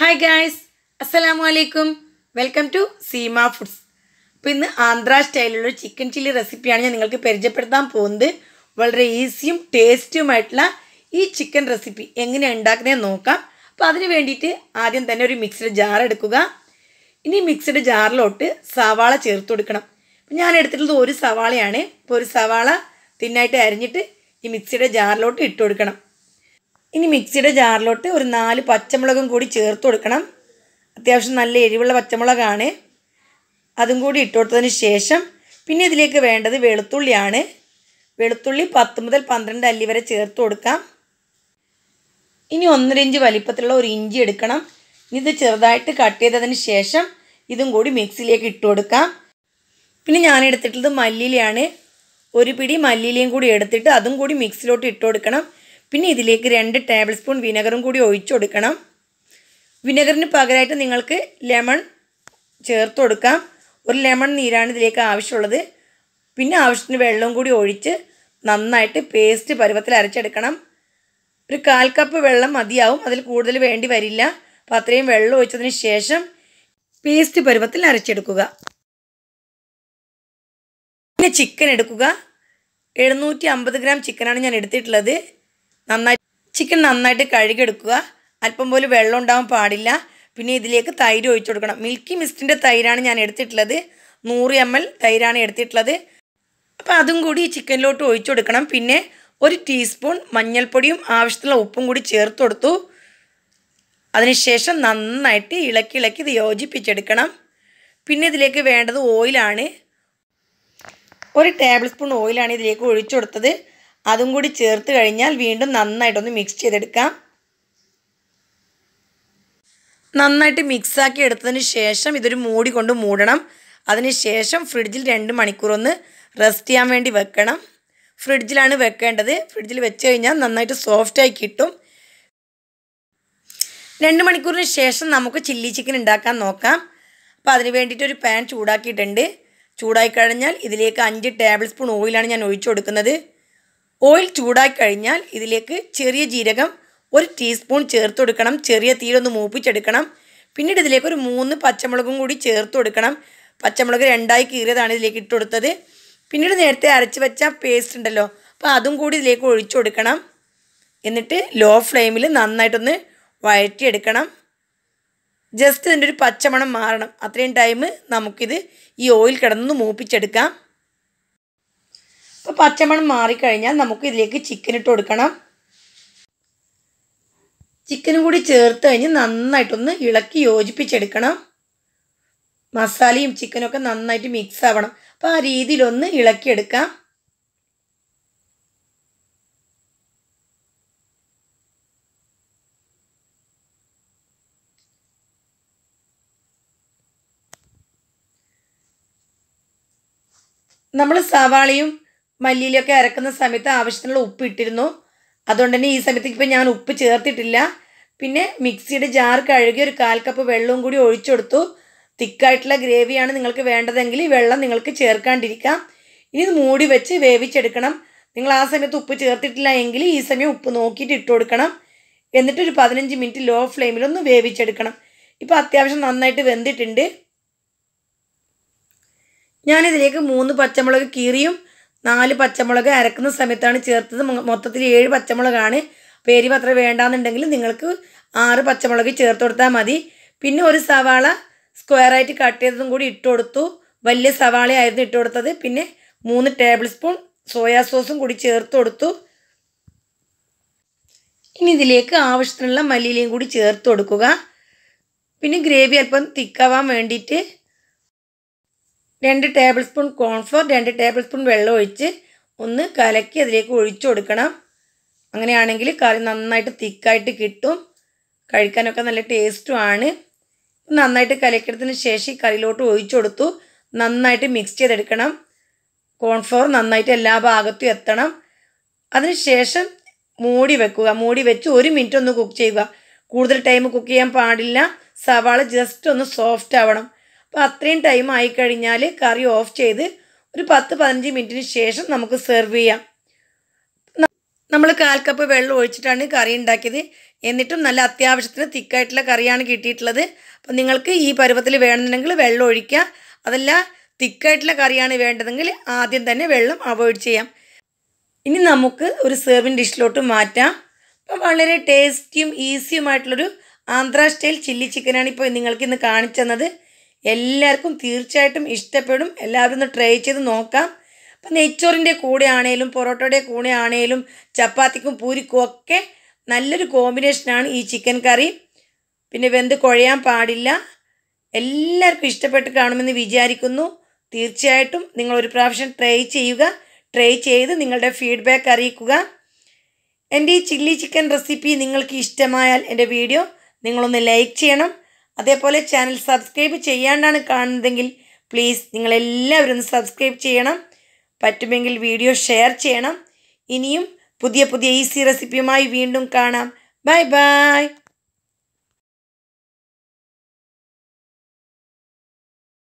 hi guys അസ്സലാമു അലൈക്കും welcome to Seema foods അപ്പോൾ ഇന്ന് ആന്ധ്ര സ്റ്റൈലിലുള്ള ചിക്കൻ ചില്ലി റെസിപ്പിയാണ് ഞാൻ നിങ്ങൾക്ക് പരിചയപ്പെടുത്താൻ പോകുന്നത് വളരെ ഈസിയും ടേസ്റ്റിയുമായിട്ടുള്ള ഈ ചിക്കൻ റെസിപ്പി എങ്ങനെയാണ് ഉണ്ടാക്കുന്നതെന്ന് നോക്കാം അപ്പോൾ അതിന് വേണ്ടിയിട്ട് ആദ്യം തന്നെ ഒരു മിക്സ്ഡ് ജാർ എടുക്കുക ഇനി മിക്സ്ഡ് ജാറിലോട്ട് സവാള ചേർത്ത് കൊടുക്കണം ഞാൻ എടുത്തിട്ടുള്ളത് ഒരു സവാളയാണ് ഇപ്പോൾ ഒരു സവാള തിന്നായിട്ട് അരിഞ്ഞിട്ട് ഈ മിക്സിയുടെ ജാറിലോട്ട് ഇട്ട് കൊടുക്കണം ഇനി മിക്സിയുടെ ജാറിലോട്ട് ഒരു നാല് പച്ചമുളകും കൂടി ചേർത്ത് കൊടുക്കണം അത്യാവശ്യം നല്ല എരിവുള്ള പച്ചമുളകാണ് അതും കൂടി ഇട്ട് കൊടുത്തതിന് ശേഷം പിന്നെ ഇതിലേക്ക് വേണ്ടത് വെളുത്തുള്ളിയാണ് വെളുത്തുള്ളി പത്ത് മുതൽ പന്ത്രണ്ട് അല്ലി വരെ ചേർത്ത് കൊടുക്കാം ഇനി ഒന്നര ഇഞ്ച് വലിപ്പത്തിലുള്ള ഒരു ഇഞ്ചി എടുക്കണം ഇനി ഇത് ചെറുതായിട്ട് കട്ട് ചെയ്തതിന് ശേഷം ഇതും കൂടി മിക്സിയിലേക്ക് ഇട്ട് കൊടുക്കാം പിന്നെ ഞാൻ എടുത്തിട്ടുള്ളത് മല്ലിയിലയാണ് ഒരു പിടി മല്ലിയിലയും കൂടി എടുത്തിട്ട് അതും കൂടി മിക്സിയിലോട്ട് ഇട്ട് കൊടുക്കണം പിന്നെ ഇതിലേക്ക് രണ്ട് ടേബിൾ സ്പൂൺ വിനെഗറും കൂടി ഒഴിച്ചു കൊടുക്കണം വിനെഗറിന് പകരമായിട്ട് നിങ്ങൾക്ക് ലെമൺ ചേർത്ത് കൊടുക്കാം ഒരു ലെമൺ നീരാണ് ഇതിലേക്ക് ആവശ്യമുള്ളത് പിന്നെ ആവശ്യത്തിന് വെള്ളവും കൂടി ഒഴിച്ച് നന്നായിട്ട് പേസ്റ്റ് പരുവത്തിൽ അരച്ചെടുക്കണം ഒരു കാൽ കപ്പ് വെള്ളം മതിയാവും അതിൽ കൂടുതൽ വേണ്ടി വരില്ല അപ്പോൾ അത്രയും വെള്ളം ഒഴിച്ചതിന് ശേഷം പേസ്റ്റ് പരുവത്തിൽ അരച്ചെടുക്കുക പിന്നെ ചിക്കൻ എടുക്കുക എഴുന്നൂറ്റി അമ്പത് ഗ്രാം ചിക്കനാണ് ഞാൻ എടുത്തിട്ടുള്ളത് നന്നായി ചിക്കൻ നന്നായിട്ട് കഴുകിയെടുക്കുക അല്പം പോലും വെള്ളം ഉണ്ടാവാൻ പാടില്ല പിന്നെ ഇതിലേക്ക് തൈര് ഒഴിച്ചു കൊടുക്കണം മിൽക്കി മിസ്റ്റിൻ്റെ തൈരാണ് ഞാൻ എടുത്തിട്ടുള്ളത് നൂറ് എം എൽ തൈരാണ് എടുത്തിട്ടുള്ളത് അപ്പോൾ അതും കൂടി ഈ ചിക്കനിലോട്ട് ഒഴിച്ചു കൊടുക്കണം പിന്നെ ഒരു ടീസ്പൂൺ മഞ്ഞൾപ്പൊടിയും ആവശ്യത്തിലുള്ള ഉപ്പും കൂടി ചേർത്ത് കൊടുത്തു അതിനുശേഷം നന്നായിട്ട് ഇളക്കി ഇളക്കി ഇത് യോജിപ്പിച്ചെടുക്കണം പിന്നെ ഇതിലേക്ക് വേണ്ടത് ഓയിലാണ് ഒരു ടേബിൾ സ്പൂൺ ഓയിലാണ് ഇതിലേക്ക് ഒഴിച്ചു കൊടുത്തത് അതും കൂടി ചേർത്ത് കഴിഞ്ഞാൽ വീണ്ടും നന്നായിട്ടൊന്ന് മിക്സ് ചെയ്തെടുക്കാം നന്നായിട്ട് മിക്സാക്കി എടുത്തതിന് ശേഷം ഇതൊരു മൂടി കൊണ്ട് മൂടണം ശേഷം ഫ്രിഡ്ജിൽ രണ്ട് മണിക്കൂറൊന്ന് റെസ്റ്റ് ചെയ്യാൻ വേണ്ടി വെക്കണം ഫ്രിഡ്ജിലാണ് വെക്കേണ്ടത് ഫ്രിഡ്ജിൽ വെച്ച് കഴിഞ്ഞാൽ നന്നായിട്ട് സോഫ്റ്റായി കിട്ടും രണ്ട് മണിക്കൂറിന് ശേഷം നമുക്ക് ചില്ലി ചിക്കൻ ഉണ്ടാക്കാൻ നോക്കാം അപ്പോൾ അതിന് വേണ്ടിയിട്ട് ഒരു പാൻ ചൂടാക്കിയിട്ടുണ്ട് ചൂടായി കഴിഞ്ഞാൽ ഇതിലേക്ക് അഞ്ച് ടേബിൾ സ്പൂൺ ഓയിലാണ് ഞാൻ ഒഴിച്ചു കൊടുക്കുന്നത് ഓയിൽ ചൂടായി കഴിഞ്ഞാൽ ഇതിലേക്ക് ചെറിയ ജീരകം ഒരു ടീസ്പൂൺ ചേർത്ത് കൊടുക്കണം ചെറിയ തീരൊന്ന് മൂപ്പിച്ചെടുക്കണം പിന്നീട് ഇതിലേക്ക് ഒരു മൂന്ന് പച്ചമുളകും കൂടി ചേർത്ത് കൊടുക്കണം പച്ചമുളക് രണ്ടായി കീറിയതാണ് ഇതിലേക്ക് ഇട്ട് കൊടുത്തത് പിന്നീട് നേരത്തെ അരച്ച് വെച്ച പേസ്റ്റ് ഉണ്ടല്ലോ അപ്പോൾ അതും കൂടി ഇതിലേക്ക് ഒഴിച്ചു കൊടുക്കണം എന്നിട്ട് ലോ ഫ്ലെയിമിൽ നന്നായിട്ടൊന്ന് വഴറ്റിയെടുക്കണം ജസ്റ്റ് ഇതിൻ്റെ ഒരു പച്ചമണം മാറണം അത്രയും ടൈം നമുക്കിത് ഈ ഓയിൽ കിടന്ന് മൂപ്പിച്ചെടുക്കാം അപ്പോൾ പച്ചമണം മാറിക്കഴിഞ്ഞാൽ നമുക്ക് ഇതിലേക്ക് ചിക്കൻ ഇട്ട് കൊടുക്കണം ചിക്കനും കൂടി ചേർത്ത് കഴിഞ്ഞ് നന്നായിട്ടൊന്ന് ഇളക്കി യോജിപ്പിച്ചെടുക്കണം മസാലയും ചിക്കനൊക്കെ നന്നായിട്ട് മിക്സ് ആവണം അപ്പോൾ ആ രീതിയിലൊന്ന് ഇളക്കിയെടുക്കാം നമ്മൾ സവാളയും മല്ലിയിലൊക്കെ അരക്കുന്ന സമയത്ത് ആവശ്യത്തിനുള്ള ഉപ്പ് ഇട്ടിരുന്നു അതുകൊണ്ട് തന്നെ ഈ സമയത്ത് ഇപ്പം ഞാൻ ഉപ്പ് ചേർത്തിട്ടില്ല പിന്നെ മിക്സിയുടെ ജാർ കഴുകി ഒരു കാൽ കപ്പ് വെള്ളവും കൂടി ഒഴിച്ചെടുത്തു കൊടുത്തു തിക്കായിട്ടുള്ള ഗ്രേവിയാണ് നിങ്ങൾക്ക് വേണ്ടതെങ്കിൽ ഈ വെള്ളം നിങ്ങൾക്ക് ചേർക്കാണ്ടിരിക്കാം ഇനി ഇത് മൂടി വെച്ച് വേവിച്ചെടുക്കണം നിങ്ങൾ ആ സമയത്ത് ഉപ്പ് ചേർത്തിട്ടില്ല എങ്കിൽ ഈ സമയം ഉപ്പ് നോക്കിയിട്ട് ഇട്ട് കൊടുക്കണം എന്നിട്ട് ഒരു പതിനഞ്ച് മിനിറ്റ് ലോ ഫ്ലെയിമിലൊന്ന് വേവിച്ചെടുക്കണം ഇപ്പോൾ അത്യാവശ്യം നന്നായിട്ട് വെന്തിട്ടുണ്ട് ഞാനിതിലേക്ക് മൂന്ന് പച്ചമുളക് കീറിയും നാല് പച്ചമുളക് അരക്കുന്ന സമയത്താണ് ചേർത്തത് മൊത്തത്തിൽ ഏഴ് പച്ചമുളകാണ് പേരി അത്ര വേണ്ടാന്നുണ്ടെങ്കിൽ നിങ്ങൾക്ക് ആറ് പച്ചമുളക് ചേർത്ത് കൊടുത്താൽ മതി പിന്നെ ഒരു സവാള സ്ക്വയറായിട്ട് കട്ട് ചെയ്തതും കൂടി ഇട്ട് കൊടുത്തു വലിയ സവാളയായിരുന്നു ഇട്ട് കൊടുത്തത് പിന്നെ മൂന്ന് ടേബിൾ സ്പൂൺ സോയാ സോസും കൂടി ചേർത്ത് കൊടുത്തു ഇനി ഇതിലേക്ക് ആവശ്യത്തിനുള്ള മല്ലിയിലയും കൂടി ചേർത്ത് കൊടുക്കുക പിന്നെ ഗ്രേവി അല്പം തിക്കാവാൻ വേണ്ടിയിട്ട് രണ്ട് ടേബിൾ സ്പൂൺ കോൺഫ്ലോർ രണ്ട് ടേബിൾ സ്പൂൺ വെള്ളം ഒഴിച്ച് ഒന്ന് കലക്കി അതിലേക്ക് ഒഴിച്ചു കൊടുക്കണം അങ്ങനെയാണെങ്കിൽ കറി നന്നായിട്ട് തിക്കായിട്ട് കിട്ടും കഴിക്കാനൊക്കെ നല്ല ടേസ്റ്റുമാണ് നന്നായിട്ട് കലക്കിയതിന് ശേഷം ഈ കറിയിലോട്ട് ഒഴിച്ചു കൊടുത്തു നന്നായിട്ട് മിക്സ് ചെയ്തെടുക്കണം കോൺഫ്ലോർ നന്നായിട്ട് എല്ലാ ഭാഗത്തും എത്തണം അതിനുശേഷം മൂടി വെക്കുക മൂടി വെച്ച് ഒരു മിനിറ്റ് ഒന്ന് കുക്ക് ചെയ്യുക കൂടുതൽ ടൈം കുക്ക് ചെയ്യാൻ പാടില്ല സവാള ജസ്റ്റ് ഒന്ന് സോഫ്റ്റ് ആവണം അപ്പോൾ അത്രയും ടൈം ആയിക്കഴിഞ്ഞാൽ കറി ഓഫ് ചെയ്ത് ഒരു പത്ത് പതിനഞ്ച് മിനിറ്റിന് ശേഷം നമുക്ക് സെർവ് ചെയ്യാം നമ്മൾ കാൽ കപ്പ് വെള്ളം ഒഴിച്ചിട്ടാണ് കറി ഉണ്ടാക്കിയത് എന്നിട്ടും നല്ല അത്യാവശ്യത്തിന് തിക്കായിട്ടുള്ള കറിയാണ് കിട്ടിയിട്ടുള്ളത് അപ്പോൾ നിങ്ങൾക്ക് ഈ പരുവത്തിൽ വേണമെന്നുണ്ടെങ്കിൽ വെള്ളം ഒഴിക്കുക അതല്ല തിക്കായിട്ടുള്ള കറിയാണ് വേണ്ടതെങ്കിൽ ആദ്യം തന്നെ വെള്ളം അവോയ്ഡ് ചെയ്യാം ഇനി നമുക്ക് ഒരു സെർവിങ് ഡിഷിലോട്ട് മാറ്റാം അപ്പോൾ വളരെ ടേസ്റ്റിയും ഈസിയുമായിട്ടുള്ളൊരു ആന്ധ്ര സ്റ്റൈൽ ചില്ലി ചിക്കനാണ് ഇപ്പോൾ നിങ്ങൾക്ക് ഇന്ന് കാണിച്ചു തന്നത് എല്ലാവർക്കും തീർച്ചയായിട്ടും ഇഷ്ടപ്പെടും എല്ലാവരും ഒന്ന് ട്രൈ ചെയ്ത് നോക്കാം അപ്പം നെയ്ച്ചോറിൻ്റെ കൂടെ ആണേലും പൊറോട്ടയുടെ കൂടെ ആണേലും ചപ്പാത്തിക്കും പൂരിക്കും ഒക്കെ നല്ലൊരു കോമ്പിനേഷനാണ് ഈ ചിക്കൻ കറി പിന്നെ വെന്ത് കുഴയാൻ പാടില്ല എല്ലാവർക്കും ഇഷ്ടപ്പെട്ട് കാണുമെന്ന് വിചാരിക്കുന്നു തീർച്ചയായിട്ടും നിങ്ങൾ ഒരു പ്രാവശ്യം ട്രൈ ചെയ്യുക ട്രൈ ചെയ്ത് നിങ്ങളുടെ ഫീഡ്ബാക്ക് അറിയിക്കുക എൻ്റെ ഈ ചില്ലി ചിക്കൻ റെസിപ്പി നിങ്ങൾക്ക് ഇഷ്ടമായാൽ എൻ്റെ വീഡിയോ നിങ്ങളൊന്ന് ലൈക്ക് ചെയ്യണം അതേപോലെ ചാനൽ സബ്സ്ക്രൈബ് ചെയ്യാണ്ടാണ് കാണുന്നതെങ്കിൽ പ്ലീസ് നിങ്ങളെല്ലാവരും സബ്സ്ക്രൈബ് ചെയ്യണം പറ്റുമെങ്കിൽ വീഡിയോ ഷെയർ ചെയ്യണം ഇനിയും പുതിയ പുതിയ ഈസി റെസിപ്പിയുമായി വീണ്ടും കാണാം ബൈ ബൈ